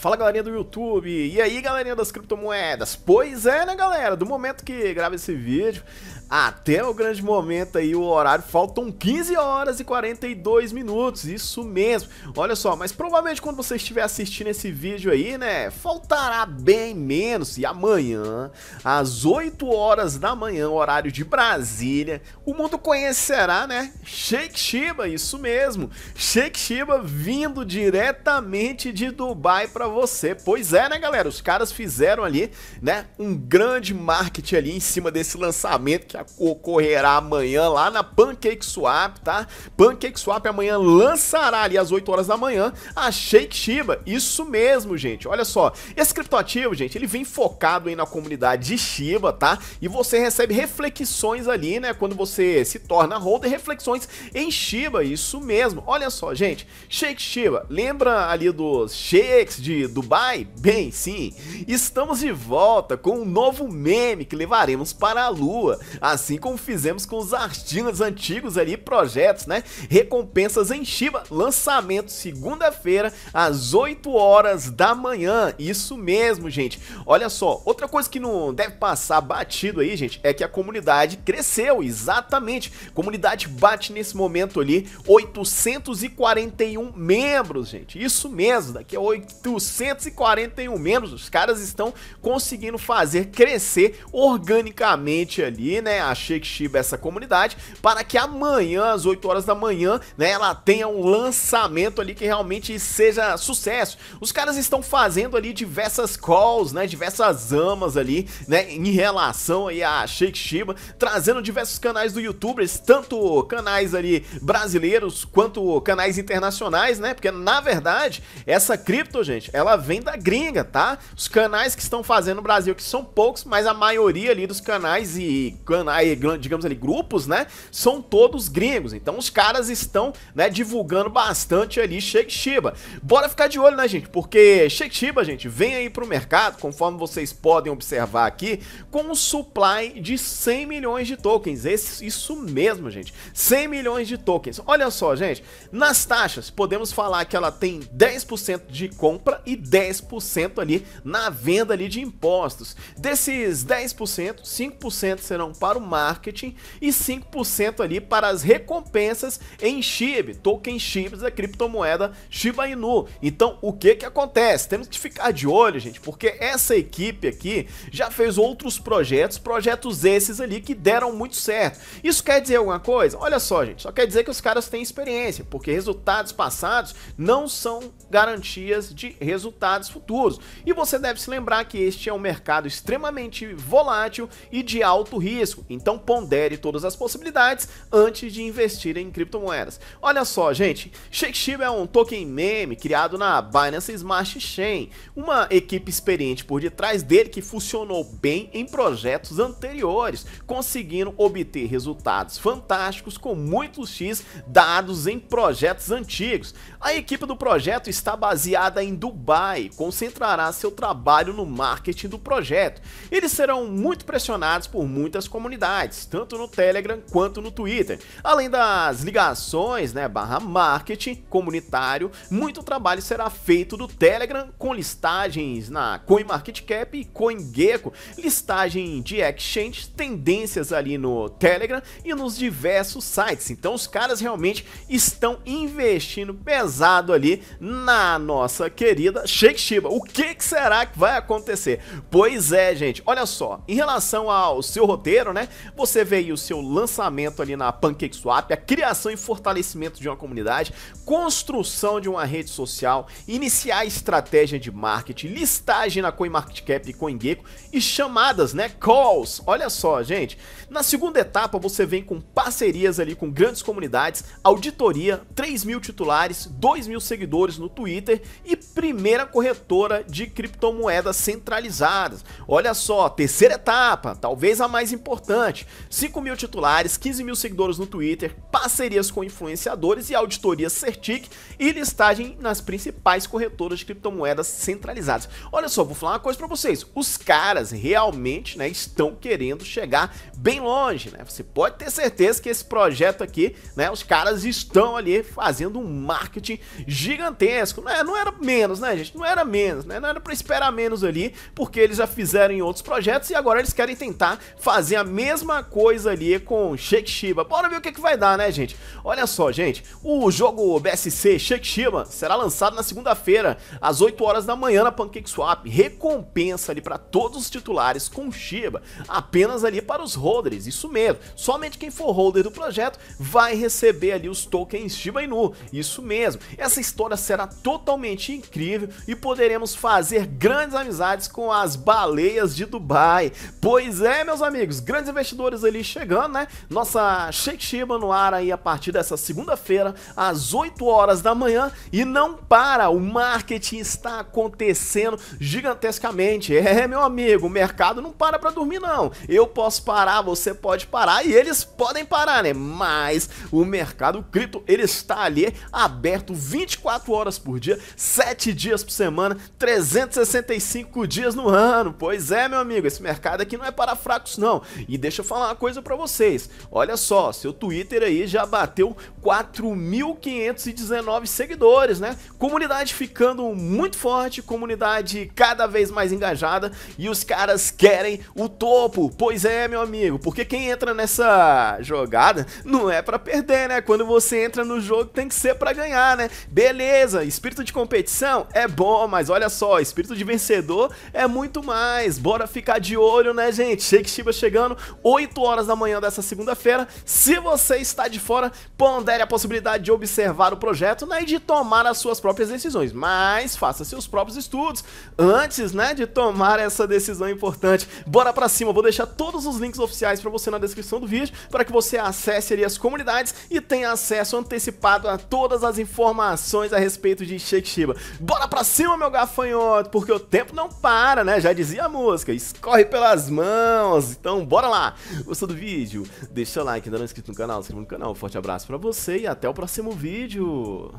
Fala galerinha do YouTube, e aí galerinha das criptomoedas? Pois é né galera, do momento que gravo esse vídeo, até o grande momento aí, o horário, faltam 15 horas e 42 minutos, isso mesmo. Olha só, mas provavelmente quando você estiver assistindo esse vídeo aí, né, faltará bem menos. E amanhã, às 8 horas da manhã, horário de Brasília, o mundo conhecerá, né, Sheikh Shiba, isso mesmo. Sheikh Shiba vindo diretamente de Dubai para você. Pois é, né, galera, os caras fizeram ali, né, um grande marketing ali em cima desse lançamento que ocorrerá amanhã lá na Pancake Swap, tá? Pancake Swap amanhã lançará ali às 8 horas da manhã a Shake Shiba. Isso mesmo, gente. Olha só, esse criptoativo, gente, ele vem focado aí na comunidade de Shiba, tá? E você recebe reflexões ali, né? Quando você se torna holder, reflexões em Shiba. Isso mesmo. Olha só, gente. Shake Shiba, lembra ali dos shakes de Dubai? Bem, sim. Estamos de volta com um novo meme que levaremos para a Lua assim como fizemos com os artigos antigos ali, projetos, né? Recompensas em Shiba, lançamento segunda-feira às 8 horas da manhã. Isso mesmo, gente. Olha só, outra coisa que não deve passar batido aí, gente, é que a comunidade cresceu, exatamente. A comunidade bate nesse momento ali 841 membros, gente. Isso mesmo, daqui a 841 membros, os caras estão conseguindo fazer crescer organicamente ali, né? Né, a Shake essa comunidade, para que amanhã, às 8 horas da manhã, né, ela tenha um lançamento ali que realmente seja sucesso. Os caras estão fazendo ali diversas calls, né, diversas amas ali, né, em relação aí a Shake trazendo diversos canais do YouTube tanto canais ali brasileiros quanto canais internacionais, né, porque na verdade, essa cripto, gente, ela vem da gringa, tá? Os canais que estão fazendo no Brasil, que são poucos, mas a maioria ali dos canais e canais nacionais, digamos ali, grupos, né? São todos gringos. Então os caras estão, né, divulgando bastante ali Shake Shiba. Bora ficar de olho, né, gente? Porque Shake Shiba, gente, vem aí pro mercado, conforme vocês podem observar aqui, com um supply de 100 milhões de tokens. Esse, isso mesmo, gente. 100 milhões de tokens. Olha só, gente, nas taxas podemos falar que ela tem 10% de compra e 10% ali na venda ali de impostos. Desses 10%, 5% serão para para o marketing e 5% ali para as recompensas em SHIB, token SHIBs da criptomoeda Shiba Inu. Então, o que que acontece? Temos que ficar de olho, gente, porque essa equipe aqui já fez outros projetos, projetos esses ali que deram muito certo. Isso quer dizer alguma coisa? Olha só, gente, só quer dizer que os caras têm experiência, porque resultados passados não são garantias de resultados futuros. E você deve se lembrar que este é um mercado extremamente volátil e de alto risco. Então pondere todas as possibilidades antes de investir em criptomoedas. Olha só, gente, Shakespeare é um token meme criado na Binance Smart Chain, uma equipe experiente por detrás dele que funcionou bem em projetos anteriores, conseguindo obter resultados fantásticos com muitos X dados em projetos antigos. A equipe do projeto está baseada em Dubai, concentrará seu trabalho no marketing do projeto. Eles serão muito pressionados por muitas comunidades comunidades, tanto no Telegram quanto no Twitter. Além das ligações, né, barra marketing comunitário, muito trabalho será feito do Telegram com listagens na CoinMarketCap e CoinGecko, listagem de exchange, tendências ali no Telegram e nos diversos sites. Então os caras realmente estão investindo pesado ali na nossa querida Shake Shiba. O que, que será que vai acontecer? Pois é, gente, olha só, em relação ao seu roteiro, né? né? Você vê aí o seu lançamento ali na PancakeSwap, a criação e fortalecimento de uma comunidade, construção de uma rede social, iniciar estratégia de marketing, listagem na CoinMarketCap e CoinGecko e chamadas, né? Calls. Olha só, gente. Na segunda etapa, você vem com parcerias ali com grandes comunidades, auditoria, 3 mil titulares, 2 mil seguidores no Twitter e primeira corretora de criptomoedas centralizadas. Olha só, terceira etapa, talvez a mais importante importante. 5 mil titulares, 15 mil seguidores no Twitter, parcerias com influenciadores e auditoria Certic e listagem nas principais corretoras de criptomoedas centralizadas. Olha só, vou falar uma coisa para vocês. Os caras realmente né, estão querendo chegar bem longe. Né? Você pode ter certeza que esse projeto aqui, né, os caras estão ali fazendo um marketing gigantesco. Né? Não era menos, né, gente? Não era menos, né? Não era para esperar menos ali, porque eles já fizeram em outros projetos e agora eles querem tentar fazer a mesma coisa ali com Shake Shiba. Bora ver o que, que vai dar, né, gente? Olha só, gente, o jogo BSC Shake Shiba será lançado na segunda-feira, às 8 horas da manhã na Swap. Recompensa ali para todos os titulares com Shiba, apenas ali para os holders, isso mesmo. Somente quem for holder do projeto vai receber ali os tokens Shiba Inu, isso mesmo. Essa história será totalmente incrível e poderemos fazer grandes amizades com as baleias de Dubai. Pois é, meus amigos, grandes investidores ali chegando, né? Nossa Shake no ar aí a partir dessa segunda-feira, às 8 horas da manhã. E não para, o marketing está acontecendo gigantescamente. É, meu amigo, o mercado não para pra dormir, não. Eu posso parar, você pode parar e eles podem parar, né? Mas o mercado cripto, ele está ali aberto 24 horas por dia, 7 dias por semana, 365 dias no ano. Pois é, meu amigo, esse mercado aqui não é para fracos, não. E e deixa eu falar uma coisa para vocês. Olha só, seu Twitter aí já bateu 4.519 seguidores, né? Comunidade ficando muito forte, comunidade cada vez mais engajada e os caras querem o topo. Pois é, meu amigo, porque quem entra nessa jogada não é para perder, né? Quando você entra no jogo tem que ser para ganhar, né? Beleza, espírito de competição é bom, mas olha só, espírito de vencedor é muito mais. Bora ficar de olho, né, gente? Shake Shiba chegando 8 horas da manhã dessa segunda-feira. Se você está de fora, pondere a possibilidade de observar o projeto né, e de tomar as suas próprias decisões, mas faça seus próprios estudos antes né, de tomar essa decisão importante. Bora pra cima, vou deixar todos os links oficiais para você na descrição do vídeo, para que você acesse ali as comunidades e tenha acesso antecipado a todas as informações a respeito de Shake Shiba. Bora pra cima, meu gafanhoto, porque o tempo não para, né? Já dizia a música, escorre pelas mãos. Então, bora lá lá. Gostou do vídeo? Deixa o like, ainda não é inscrito no canal, se inscreva no canal. Forte abraço pra você e até o próximo vídeo.